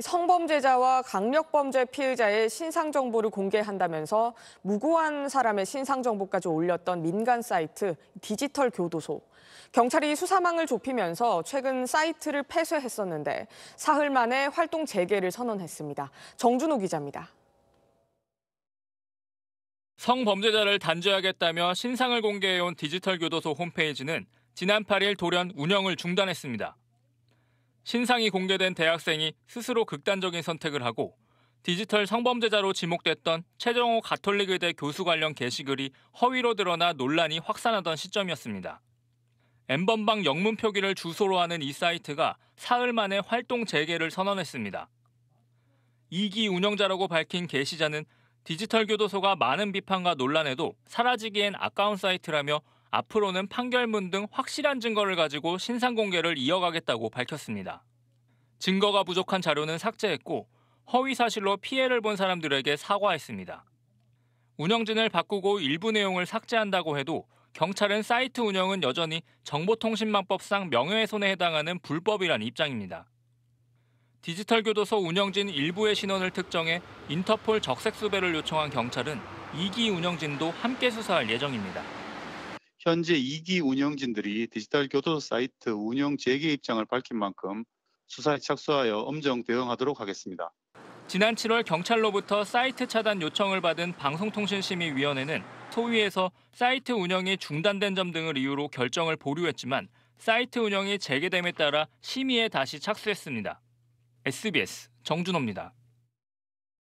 성범죄자와 강력범죄 피의자의 신상 정보를 공개한다면서 무고한 사람의 신상 정보까지 올렸던 민간 사이트 디지털 교도소. 경찰이 수사망을 좁히면서 최근 사이트를 폐쇄했었는데 사흘 만에 활동 재개를 선언했습니다. 정준호 기자입니다. 성범죄자를 단죄하겠다며 신상을 공개해온 디지털 교도소 홈페이지는 지난 8일 돌연 운영을 중단했습니다. 신상이 공개된 대학생이 스스로 극단적인 선택을 하고 디지털 성범죄자로 지목됐던 최정호 가톨릭의대 교수 관련 게시글이 허위로 드러나 논란이 확산하던 시점이었습니다. 엠번방 영문 표기를 주소로 하는 이 사이트가 사흘 만에 활동 재개를 선언했습니다. 2기 운영자라고 밝힌 게시자는 디지털 교도소가 많은 비판과 논란에도 사라지기엔 아까운 사이트라며 앞으로는 판결문 등 확실한 증거를 가지고 신상 공개를 이어가겠다고 밝혔습니다. 증거가 부족한 자료는 삭제했고 허위 사실로 피해를 본 사람들에게 사과했습니다. 운영진을 바꾸고 일부 내용을 삭제한다고 해도 경찰은 사이트 운영은 여전히 정보통신망법상 명예훼손에 해당하는 불법이란 입장입니다. 디지털 교도소 운영진 일부의 신원을 특정해 인터폴 적색 수배를 요청한 경찰은 이기 운영진도 함께 수사할 예정입니다. 현재 2기 운영진들이 디지털 교도소 사이트 운영 재개 입장을 밝힌 만큼 수사에 착수하여 엄정 대응하도록 하겠습니다. 지난 7월 경찰로부터 사이트 차단 요청을 받은 방송통신심의위원회는 소위에서 사이트 운영이 중단된 점 등을 이유로 결정을 보류했지만 사이트 운영이 재개됨에 따라 심의에 다시 착수했습니다. SBS 정준호입니다.